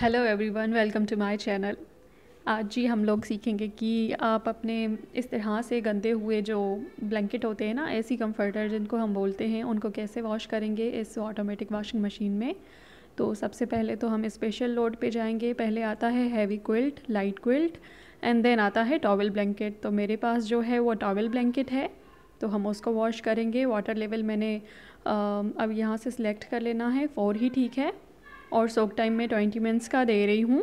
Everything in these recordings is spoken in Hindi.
hello everyone welcome to my channel आज जी हम लोग सीखेंगे कि आप अपने इस तरह से गंदे हुए जो ब्लैंकेट होते हैं ना ऐसी कंफर्टर जिनको हम बोलते हैं उनको कैसे वॉश करेंगे इस ऑटोमेटिक वॉशिंग मशीन में तो सबसे पहले तो हम स्पेशल लोड पे जाएंगे पहले आता है heavy quilt light quilt and then आता है टॉवल ब्लैंकेट तो मेरे पास जो है वो टॉवल ब्लैंकेट है तो हम उसको वॉश करेंगे वाटर लेवल मैंने आ, अब यहाँ से सिलेक्ट कर लेना है फ़ोर ही ठीक है और सोक टाइम में ट्वेंटी मिनट्स का दे रही हूँ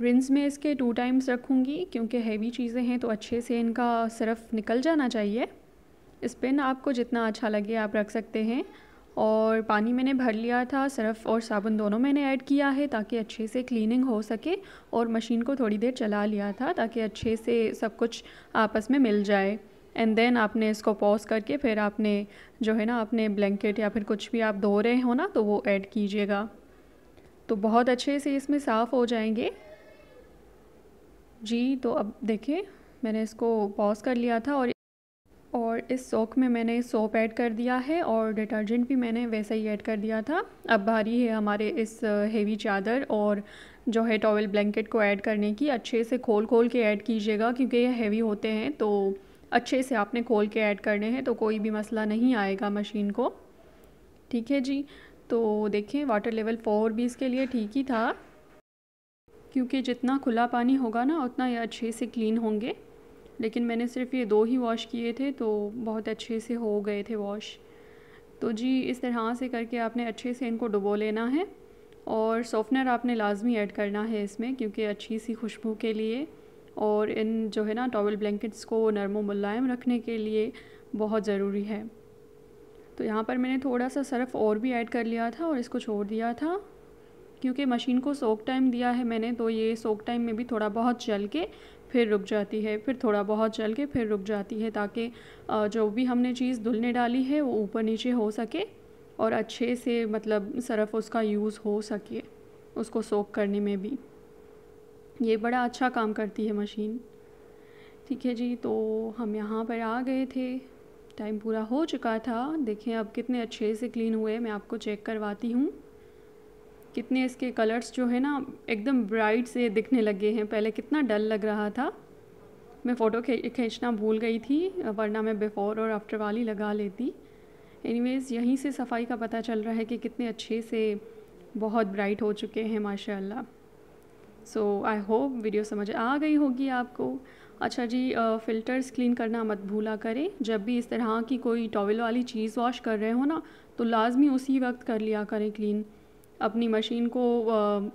रिंस में इसके टू टाइम्स रखूँगी क्योंकि हैवी चीज़ें हैं तो अच्छे से इनका सरफ निकल जाना चाहिए स्पिन आपको जितना अच्छा लगे आप रख सकते हैं और पानी मैंने भर लिया था सर्फ और साबुन दोनों मैंने ऐड किया है ताकि अच्छे से क्लीनिंग हो सके और मशीन को थोड़ी देर चला लिया था ताकि अच्छे से सब कुछ आपस में मिल जाए एंड देन आपने इसको पॉज करके फिर आपने जो है ना अपने ब्लैंकेट या फिर कुछ भी आप धो रहे हो ना तो वो ऐड कीजिएगा तो बहुत अच्छे से इसमें साफ़ हो जाएंगे जी तो अब देखिए मैंने इसको पॉज कर लिया था और और इस सोक में मैंने सोप ऐड कर दिया है और डिटर्जेंट भी मैंने वैसे ही ऐड कर दिया था अब भारी है हमारे इस हेवी चादर और जो है टॉवल ब्लैंकेट को ऐड करने की अच्छे से खोल खोल के ऐड कीजिएगा क्योंकि ये हेवी होते हैं तो अच्छे से आपने खोल के ऐड करने हैं तो कोई भी मसला नहीं आएगा मशीन को ठीक है जी तो देखिए वाटर लेवल फोर भी इसके लिए ठीक ही था क्योंकि जितना खुला पानी होगा ना उतना ये अच्छे से क्लीन होंगे लेकिन मैंने सिर्फ ये दो ही वॉश किए थे तो बहुत अच्छे से हो गए थे वॉश तो जी इस तरह से करके आपने अच्छे से इनको डुबो लेना है और सॉफ्टनर आपने लाजमी ऐड करना है इसमें क्योंकि अच्छी सी खुशबू के लिए और इन जो है ना टॉवल ब्लैंकेट्स को नरम मुलायम रखने के लिए बहुत ज़रूरी है तो यहाँ पर मैंने थोड़ा सा सर्फ़ और भी ऐड कर लिया था और इसको छोड़ दिया था क्योंकि मशीन को सोक टाइम दिया है मैंने तो ये सोक टाइम में भी थोड़ा बहुत जल के फिर रुक जाती है फिर थोड़ा बहुत जल के फिर रुक जाती है ताकि जो भी हमने चीज़ धुलने डाली है वो ऊपर नीचे हो सके और अच्छे से मतलब सर्फ़ उसका यूज़ हो सके उसको सोक करने में भी ये बड़ा अच्छा काम करती है मशीन ठीक है जी तो हम यहाँ पर आ गए थे टाइम पूरा हो चुका था देखें अब कितने अच्छे से क्लीन हुए मैं आपको चेक करवाती हूँ कितने इसके कलर्स जो है ना एकदम ब्राइट से दिखने लगे हैं पहले कितना डल लग रहा था मैं फ़ोटो खींचना भूल गई थी वरना मैं बिफ़ोर और आफ्टर वाली लगा लेती एनीवेज़ यहीं से सफाई का पता चल रहा है कि कितने अच्छे से बहुत ब्राइट हो चुके हैं माशाल्लाह सो आई होप वीडियो समझ आ गई होगी आपको अच्छा जी फ़िल्टर्स क्लीन करना मत भूला करें जब भी इस तरह की कोई टॉवल वाली चीज़ वॉश कर रहे हो ना तो लाजमी उसी वक्त कर लिया करें क्लीन अपनी मशीन को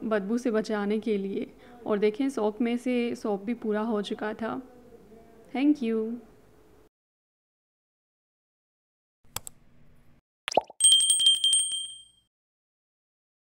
बदबू से बचाने के लिए और देखें सॉप में से सॉप भी पूरा हो चुका था थैंक यू